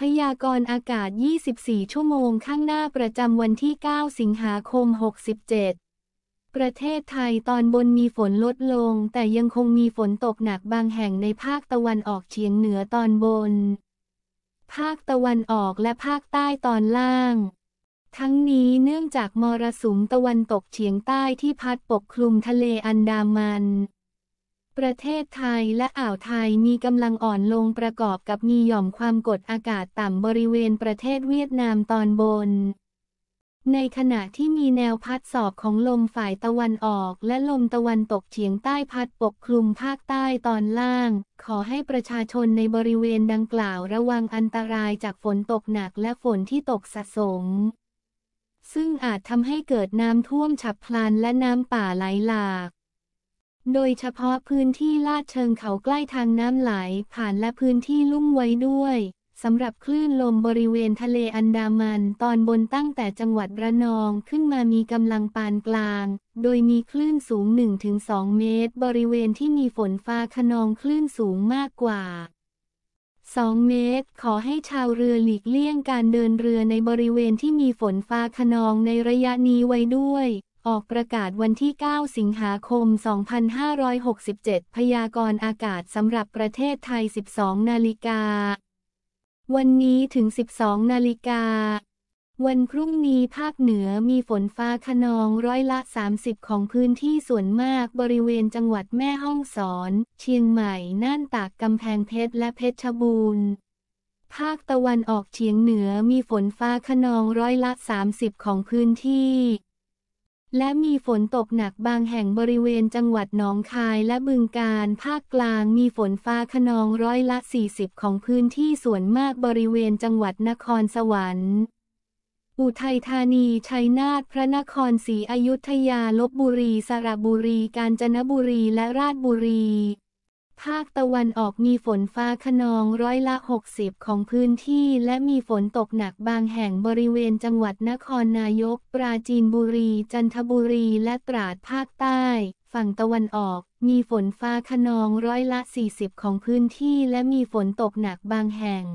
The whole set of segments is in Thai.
พยากรณ์อากาศ 24 ชั่วโมงข้างหน้าประจำวันที่ 9 สิงหาคม 67 ประเทศไทยตอนบนมีฝนลดลง แต่ยังคงมีฝนตกหนักบางแห่งในภาคตะวันออกเฉียงเหนือตอนบน ภาคตะวันออกและภาคใต้ตอนล่าง ทั้งนี้เนื่องจากมรสุมตะวันตกเฉียงใต้ที่พัดปกคลุมทะเลอันดามันประเทศไทยและอ่าวไทยมีกำลังอ่อนลงประกอบกับมีหย่อมความกดอากาศต่ำบริเวณประเทศเวียดนามตอนบน ในขณะที่มีแนวพัดสอบของลมฝ่ายตะวันออกและลมตะวันตกเฉียงใต้พัดปกคลุมภาคใต้ตอนล่าง ขอให้ประชาชนในบริเวณดังกล่าวระวังอันตรายจากฝนตกหนักและฝนที่ตกสะสมซึ่งอาจทำให้เกิดน้ำท่วมฉับพลันและน้ำป่าไหลหลากโดยเฉพาะพื้นที่ลาดเชิงเขาใกล้ทางน้ำไหลผ่านและพื้นที่ลุ่มไว้ด้วยสำหรับคลื่นลมบริเวณทะเลอันดามัน ตอนบนตั้งแต่จังหวัดระนองขึ้นมามีกำลังปานกลาง โดยมีคลื่นสูง 1-2 เมตร บริเวณที่มีฝนฟ้าขนองคลื่นสูงมากกว่า 2 เมตรขอให้ชาวเรือหลีกเลี่ยงการเดินเรือในบริเวณที่มีฝนฟ้าขนองในระยะนี้ไว้ด้วยออกประกาศวันที่ 9 สิงหาคม 2567 พยากรณ์อากาศสำหรับประเทศไทย 12 นาฬิกา วันนี้ถึง 12 นาฬิกา วันพรุ่งนี้ภาคเหนือมีฝนฟ้าขนองร้อยละ 30 ของพื้นที่ส่วนมาก บริเวณจังหวัดแม่ฮ่องสอน เชียงใหม่ น่านตาก กำแพงเพชร และเพชรบูรณ์ ภาคตะวันออกเฉียงเหนือมีฝนฟ้าขนองร้อยละ 30 ของพื้นที่และมีฝนตกหนักบางแห่งบริเวณจังหวัดหนองคายและบึงการภาคกลางมีฝนฟ้าขนองร้อยละ 40 ของพื้นที่ส่วนมากบริเวณจังหวัดนครสวรรค์ อุทัยธานี ชัยนาทพระนครศรีอยุธยาลบบุรี สระบุรี กาญจนบุรีและราชบุรีภาคตะวันออกมีฝนฟ้าขนองร้อยละ 60 ของพื้นที่ และมีฝนตกหนักบางแห่งบริเวณจังหวัดนครนายก ปราจีนบุรี จันทบุรีและตราดภาคใต้ ฝั่งตะวันออก มีฝนฟ้าขนองร้อยละ 40 ของพื้นที่และมีฝนตกหนักบางแห่ง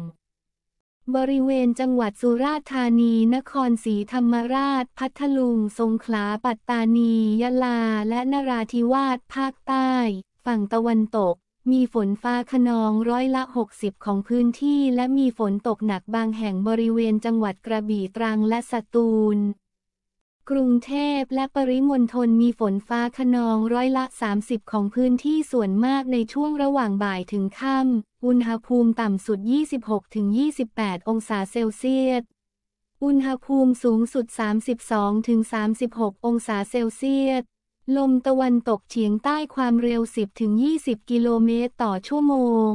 บริเวณจังหวัดสุราษฎร์ธานีนครศรีธรรมราช พัทลุงสงขลาปัตตานียะลาและนราธิวาสภาคใต้ ฝั่งตะวันตกมีฝนฟ้าขนองร้อยละ 60 ของพื้นที่และมีฝนตกหนักบางแห่งบริเวณจังหวัดกระบี่ตรังและสตูล กรุงเทพและปริมณฑลมีฝนฟ้าขนองร้อยละ 30 ของพื้นที่ส่วนมากในช่วงระหว่างบ่ายถึงค่ำ อุณหภูมิต่ำสุด 26-28 องศาเซลเซียส อุณหภูมิสูงสุด 32-36 องศาเซลเซียสลมตะวันตกเฉียงใต้ความเร็ว 10-20 กิโลเมตรต่อชั่วโมง